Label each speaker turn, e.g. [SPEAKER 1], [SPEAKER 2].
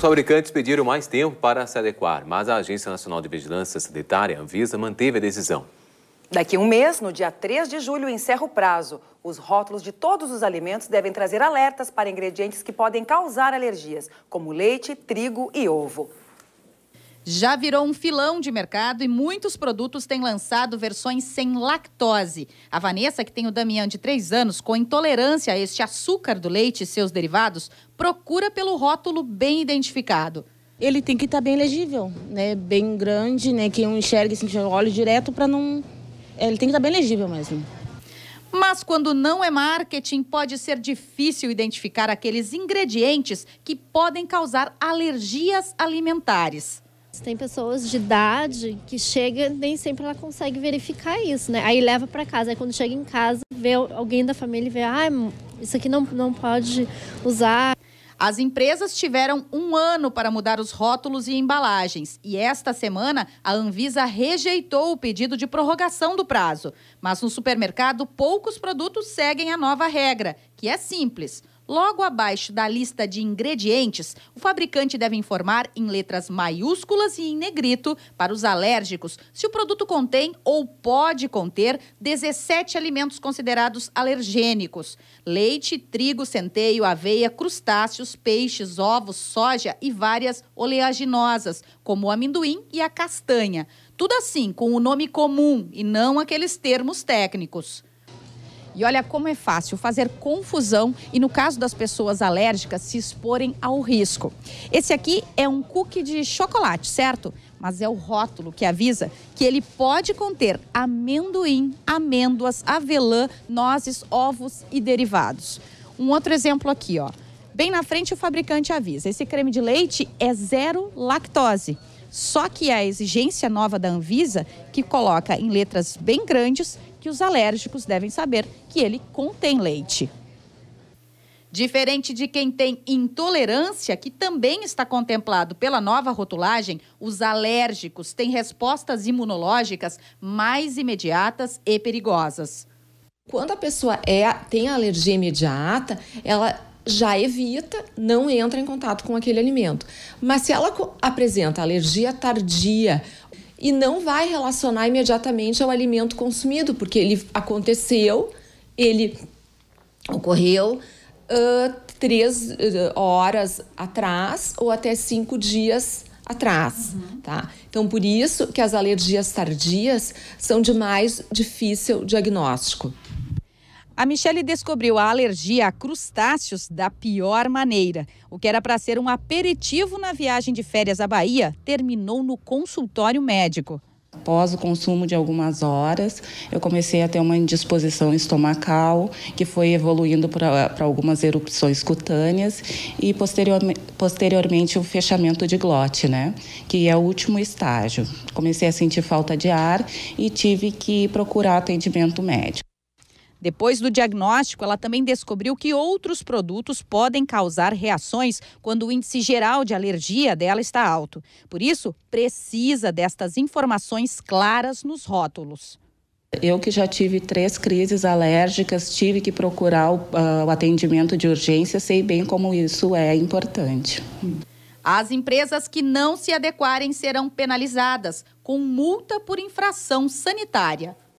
[SPEAKER 1] Os fabricantes pediram mais tempo para se adequar, mas a Agência Nacional de Vigilância Sanitária, Anvisa, manteve a decisão. Daqui a um mês, no dia 3 de julho, encerra o prazo. Os rótulos de todos os alimentos devem trazer alertas para ingredientes que podem causar alergias, como leite, trigo e ovo já virou um filão de mercado e muitos produtos têm lançado versões sem lactose. A Vanessa, que tem o Damião de 3 anos, com intolerância a este açúcar do leite e seus derivados, procura pelo rótulo bem identificado. Ele tem que estar tá bem legível, né? Bem grande, né? Que eu enxergue, assim, eu olho
[SPEAKER 2] direto para não... É, ele tem que estar tá bem legível mesmo.
[SPEAKER 1] Mas quando não é marketing, pode ser difícil identificar aqueles ingredientes que podem causar alergias alimentares. Tem pessoas de idade que chega nem sempre ela consegue verificar isso, né? Aí leva para casa. Aí quando chega em casa, vê alguém da família e vê, ah, isso aqui não, não pode usar. As empresas tiveram um ano para mudar os rótulos e embalagens. E esta semana, a Anvisa rejeitou o pedido de prorrogação do prazo. Mas no supermercado, poucos produtos seguem a nova regra, que é simples. Logo abaixo da lista de ingredientes, o fabricante deve informar em letras maiúsculas e em negrito para os alérgicos se o produto contém ou pode conter 17 alimentos considerados alergênicos: leite, trigo, centeio, aveia, crustáceos, peixes, ovos, soja e várias oleaginosas, como o amendoim e a castanha. Tudo assim, com o nome comum e não aqueles termos técnicos. E olha como é fácil fazer confusão e, no caso das pessoas alérgicas, se exporem ao risco. Esse aqui é um cookie de chocolate, certo? Mas é o rótulo que avisa que ele pode conter amendoim, amêndoas, avelã, nozes, ovos e derivados. Um outro exemplo aqui, ó. Bem na frente, o fabricante avisa: esse creme de leite é zero lactose. Só que é a exigência nova da Anvisa, que coloca em letras bem grandes que os alérgicos devem saber que ele contém leite. Diferente de quem tem intolerância, que também está contemplado pela nova rotulagem, os alérgicos têm respostas imunológicas
[SPEAKER 3] mais imediatas e perigosas. Quando a pessoa é, tem alergia imediata, ela já evita, não entra em contato com aquele alimento. Mas se ela apresenta alergia tardia e não vai relacionar imediatamente ao alimento consumido, porque ele aconteceu, ele ocorreu uh, três ah, horas atrás ou até cinco dias atrás, uhum. tá? Então, por isso que as alergias tardias são de mais difícil diagnóstico. A Michelle descobriu
[SPEAKER 1] a alergia a crustáceos da pior maneira. O que era para ser um aperitivo na viagem de férias à Bahia terminou no consultório médico.
[SPEAKER 2] Após o consumo de algumas horas, eu comecei a ter uma indisposição estomacal, que foi evoluindo para algumas erupções cutâneas e posterior, posteriormente o fechamento de glote, né? Que é o último estágio. Comecei a sentir falta de ar e tive que procurar atendimento médico. Depois do diagnóstico, ela
[SPEAKER 1] também descobriu que outros produtos podem causar reações quando o índice geral de alergia dela está alto. Por isso, precisa destas informações claras nos rótulos.
[SPEAKER 2] Eu que já tive três crises alérgicas, tive que procurar o, uh, o atendimento de urgência, sei bem como isso é importante.
[SPEAKER 1] As empresas que não se adequarem serão penalizadas com multa por infração sanitária.